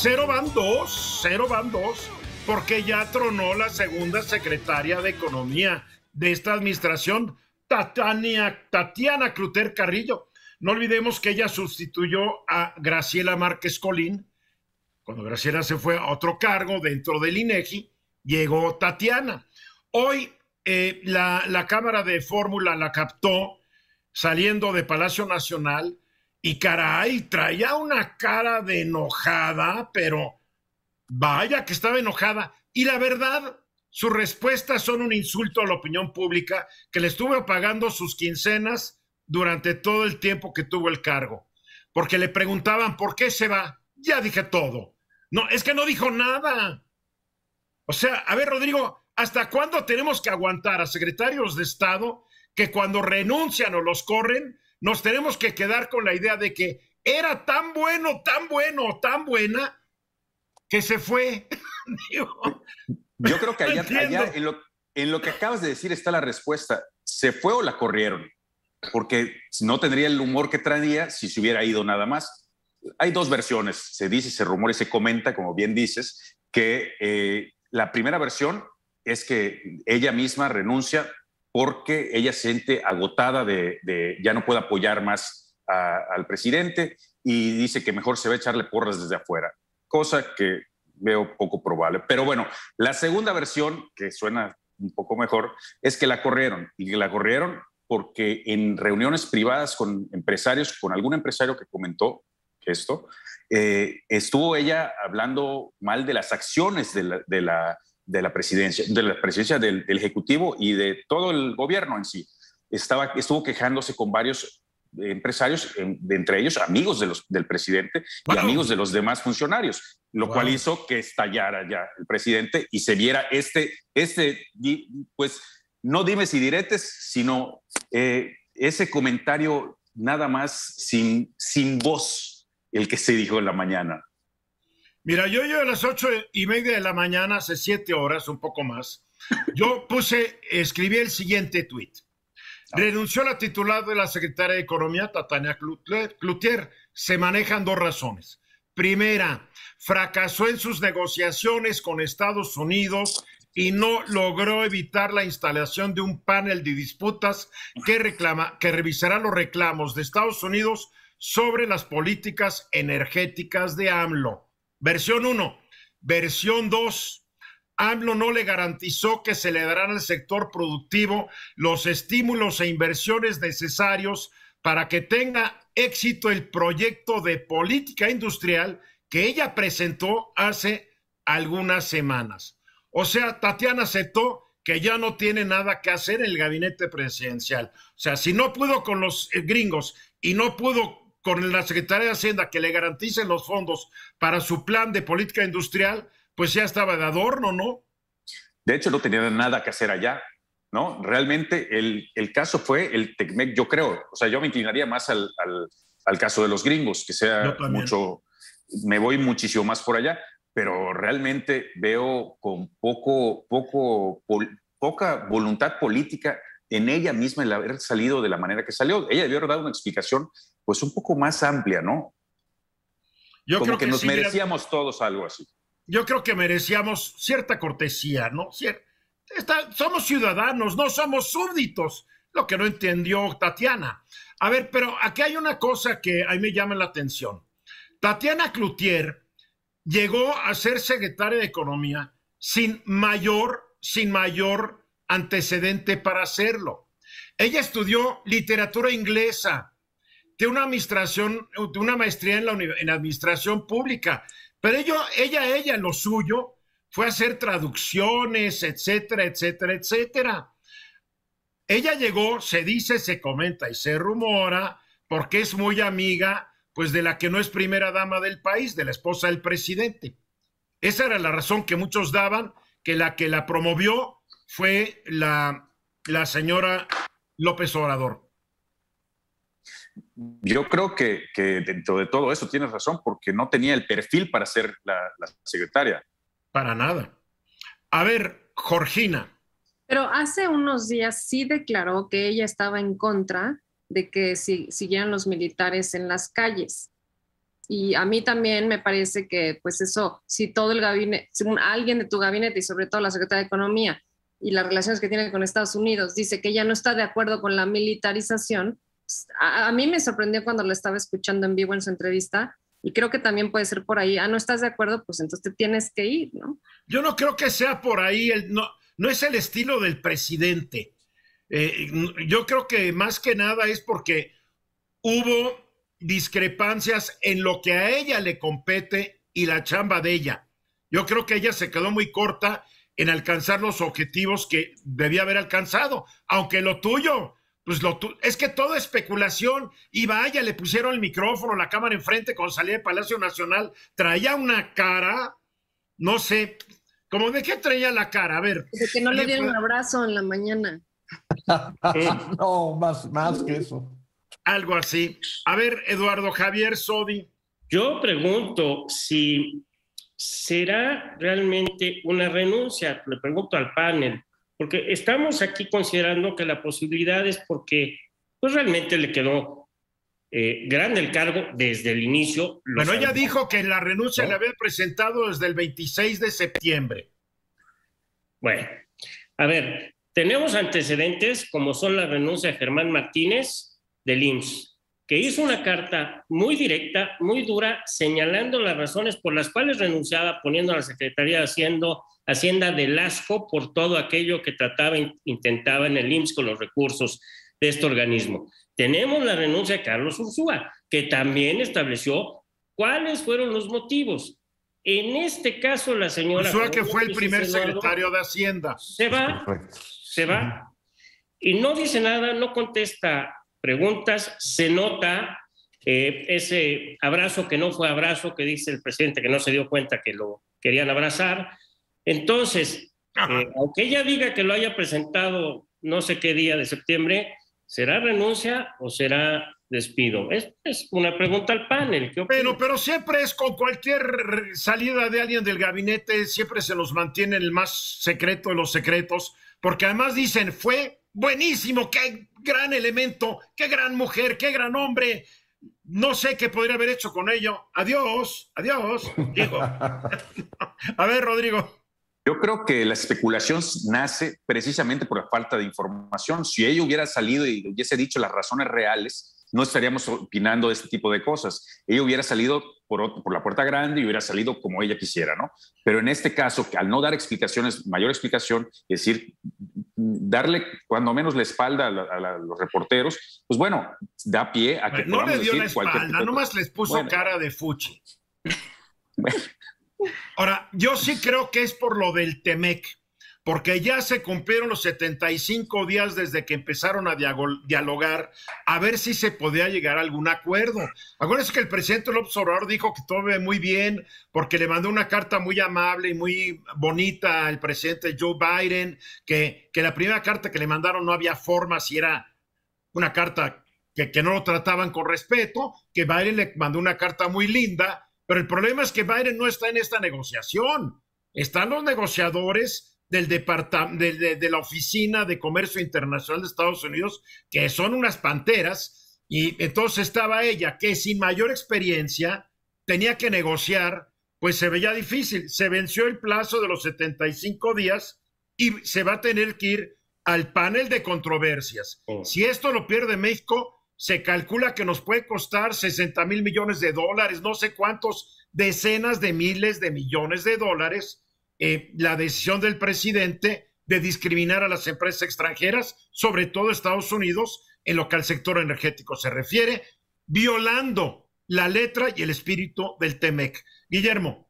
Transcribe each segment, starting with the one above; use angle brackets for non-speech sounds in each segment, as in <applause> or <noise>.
Cero van dos, cero van dos, porque ya tronó la segunda secretaria de Economía de esta administración, Tatiana Cluter Carrillo. No olvidemos que ella sustituyó a Graciela Márquez Colín. Cuando Graciela se fue a otro cargo dentro del INEGI, llegó Tatiana. Hoy eh, la, la cámara de fórmula la captó saliendo de Palacio Nacional y caray, traía una cara de enojada, pero vaya que estaba enojada. Y la verdad, sus respuestas son un insulto a la opinión pública que le estuvo pagando sus quincenas durante todo el tiempo que tuvo el cargo. Porque le preguntaban, ¿por qué se va? Ya dije todo. No, es que no dijo nada. O sea, a ver, Rodrigo, ¿hasta cuándo tenemos que aguantar a secretarios de Estado que cuando renuncian o los corren nos tenemos que quedar con la idea de que era tan bueno, tan bueno, tan buena, que se fue. <laughs> Yo creo que allá, en, lo, que acabas de decir está la respuesta. ¿Se fue o la corrieron? Porque no tendría el humor que traía si se hubiera ido nada más. Hay dos versiones, se dice, se rumora y se comenta, como bien dices, que eh, la primera versión es que ella misma renuncia porque ella se siente agotada de, ya no puede apoyar más al presidente y dice que mejor se va a echarle porras desde afuera, cosa que veo poco probable. Pero bueno, la segunda versión, que suena un poco mejor, es que la corrieron y la corrieron porque en reuniones privadas con empresarios, con algún empresario que comentó esto, eh, estuvo ella hablando mal de las acciones de la, de la presidencia, de la presidencia del, Ejecutivo y de todo el gobierno en sí. Estaba, estuvo quejándose con varios empresarios, entre ellos amigos de los, del presidente y amigos de los demás funcionarios, lo cual hizo que estallara ya el presidente y se viera este, este pues no dimes y diretes, sino eh, ese comentario nada más sin, sin voz, el que se dijo en la mañana. Mira, yo a las ocho y media de la mañana, hace siete horas, un poco más. Yo puse, escribí el siguiente tweet. Renunció la titular de la Secretaría de Economía, Tatania Cloutier. Se manejan dos razones. Primera, fracasó en sus negociaciones con Estados Unidos y no logró evitar la instalación de un panel de disputas que, reclama, que revisará los reclamos de Estados Unidos sobre las políticas energéticas de AMLO. Versión 1. Versión 2. AMLO no le garantizó que se el sector productivo los estímulos e inversiones necesarios para que tenga éxito el proyecto de política industrial que ella presentó hace algunas semanas. O sea, Tatiana aceptó que ya no tiene nada que hacer en el gabinete presidencial. O sea, si no pudo con los eh, gringos y no pudo con la Secretaría de Hacienda que le garantice los fondos para su plan de política industrial, pues ya estaba de adorno, ¿no? De hecho, no tenía nada que hacer allá, ¿no? Realmente el, el caso fue el TECMEC, yo creo. O sea, yo me inclinaría más al, al, caso de los gringos, que sea mucho, me voy muchísimo más por allá, pero realmente veo con poco, poco, poca voluntad política en ella misma el haber salido de la manera que salió. Ella debió haber dado una explicación pues un poco más amplia, ¿no? Yo creo que, nos merecíamos todos algo así. Yo creo que merecíamos cierta cortesía, ¿no? somos ciudadanos, no somos súbditos, lo que no entendió Tatiana. A ver, pero aquí hay una cosa que a mí me llama la atención. Tatiana Cloutier llegó a ser secretaria de Economía sin mayor, sin mayor antecedente para hacerlo. Ella estudió literatura inglesa, tiene una administración, una maestría en la, administración pública, pero ello, ella, ella, lo suyo fue hacer traducciones, etcétera, etcétera, etcétera. Ella llegó, se dice, se comenta y se rumora, porque es muy amiga, pues de la que no es primera dama del país, de la esposa del presidente. Esa era la razón que muchos daban, que la que la promovió fue la, señora López Obrador? Yo creo que, dentro de todo eso tienes razón, porque no tenía el perfil para ser la, secretaria. Para nada. A ver, Jorgina. Pero hace unos días sí declaró que ella estaba en contra de que siguieran los militares en las calles. Y a mí también me parece que, pues eso, si todo el gabinete, según alguien de tu gabinete y sobre todo la secretaria de Economía y las relaciones que tiene con Estados Unidos, dice que ya no está de acuerdo con la militarización. Pues, a, mí me sorprendió cuando la estaba escuchando en vivo en su entrevista y creo que también puede ser por ahí. Ah, no estás de acuerdo, pues entonces te tienes que ir, ¿no? Yo no creo que sea por ahí, el, no, no es el estilo del presidente. Eh, yo creo que más que nada es porque hubo discrepancias en lo que a ella le compete y la chamba de ella. Yo creo que ella se quedó muy corta en alcanzar los objetivos que debía haber alcanzado, aunque lo tuyo, pues lo tuyo, es que toda especulación, y vaya, le pusieron el micrófono, la cámara enfrente cuando salía de Palacio Nacional, traía una cara, no sé, como de qué traía la cara, a ver. De que no le dieron un abrazo en la mañana. <laughs> no, más, más que eso. Algo así. A ver, Eduardo Javier Sodi. Yo pregunto si ¿será realmente una renuncia? Le pregunto al panel, porque estamos aquí considerando que la posibilidad es porque pues realmente le quedó eh, grande el cargo desde el inicio. Bueno, ella dijo que la renuncia le la había presentado desde el 26 de septiembre. Bueno, a ver, tenemos antecedentes como son la renuncia de Germán Martínez del IMSS, que hizo una carta muy directa, muy dura, señalando las razones por las cuales renunciaba, poniendo a la Secretaría de Haciendo, Hacienda de Lasco por todo aquello que trataba, intentaba en el IMSS con los recursos de este organismo. Tenemos la renuncia de Carlos Ursúa, que también estableció cuáles fueron los motivos. En este caso, la señora... Ursúa, que fue el primer secretario de Hacienda. Se va, se va. Y no dice nada, no contesta preguntas, se nota eh, ese abrazo que no fue abrazo, que dice el presidente que no se dio cuenta que lo querían abrazar. Entonces, eh, aunque ella diga que lo haya presentado no sé qué día de septiembre, ¿será renuncia o será despido? Es, una pregunta al panel. Bueno, pero siempre es con cualquier salida de alguien del gabinete, siempre se los mantiene el más secreto de los secretos, porque además dicen fue buenísimo, qué gran elemento, qué gran mujer, qué gran hombre. No sé qué podría haber hecho con ello. Adiós, adiós, digo. A ver, Rodrigo. Yo creo que la especulación nace precisamente por la falta de información. Si ella hubiera salido y hubiese dicho las razones reales, no estaríamos opinando de este tipo de cosas. Ella hubiera salido por, la puerta grande y hubiera salido como ella quisiera, ¿no? Pero en este caso, que al no dar explicaciones, mayor explicación, es decir, darle cuando menos la espalda a, los reporteros, pues bueno, da pie a que... no le dio la espalda, nomás les puso cara de fuchi. <laughs> Ahora, yo sí creo que es por lo del Temec porque ya se cumplieron los 75 días desde que empezaron a dialogar, a ver si se podía llegar a algún acuerdo. Acuérdense que el presidente López Obrador dijo que todo ve muy bien, porque le mandó una carta muy amable y muy bonita al presidente Joe Biden, que, que la primera carta que le mandaron no había forma, si era una carta que, que no lo trataban con respeto, que Biden le mandó una carta muy linda, pero el problema es que Biden no está en esta negociación. Están los negociadores del departamento de, la Oficina de Comercio Internacional de Estados Unidos, que son unas panteras, y entonces estaba ella, que sin mayor experiencia tenía que negociar, pues se veía difícil. Se venció el plazo de los 75 días y se va a tener que ir al panel de controversias. Oh. Si esto lo pierde México, se calcula que nos puede costar 60 mil millones de dólares, no sé cuántos, decenas de miles de millones de dólares eh, la decisión del presidente de discriminar a las empresas extranjeras, sobre todo Estados Unidos, en lo que al sector energético se refiere, violando la letra y el espíritu del TEMEC. Guillermo.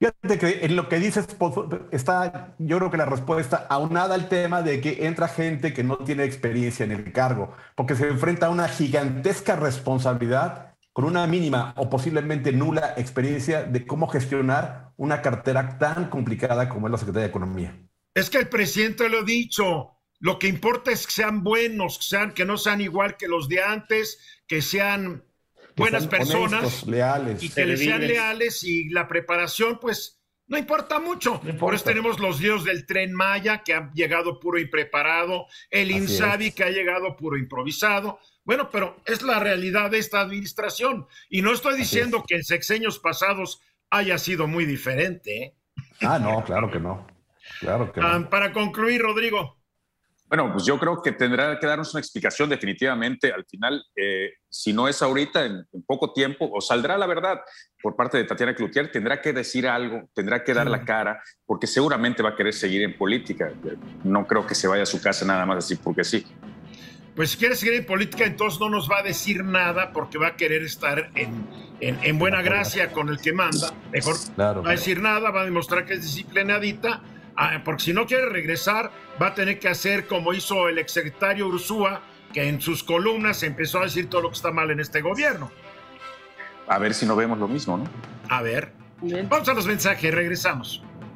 Fíjate que en lo que dices pues, está, yo creo que la respuesta aunada al tema de que entra gente que no tiene experiencia en el cargo, porque se enfrenta a una gigantesca responsabilidad con una mínima o posiblemente nula experiencia de cómo gestionar una cartera tan complicada como es la Secretaría de Economía. Es que el presidente lo ha dicho, lo que importa es que sean buenos, que, sean, que no sean igual que los de antes, que sean buenas personas leales, y que les sean leales y la preparación, pues no importa mucho. Por eso tenemos los dios del tren Maya que han llegado puro y preparado, el Insabi que ha llegado puro improvisado. Bueno, pero es la realidad de esta administración. Y no estoy diciendo que en sexenios pasados haya sido muy diferente. ¿eh? Ah, no, claro que no. Claro que no. Ah, para concluir, Rodrigo. Bueno, pues yo creo que tendrá que darnos una explicación definitivamente al final, eh, si no es ahorita, en, en, poco tiempo, o saldrá la verdad por parte de Tatiana Cloutier, tendrá que decir algo, tendrá que dar la cara, porque seguramente va a querer seguir en política. No creo que se vaya a su casa nada más así porque sí pues si quiere seguir en política, entonces no nos va a decir nada porque va a querer estar en, buena gracia con el que manda. Mejor va a decir nada, va a demostrar que es disciplinadita, ah, porque si no quiere regresar, va a tener que hacer como hizo el exsecretario Ursúa, que en sus columnas empezó a decir todo lo que está mal en este gobierno. A ver si no vemos lo mismo, ¿no? A ver. Vamos a los mensajes, regresamos.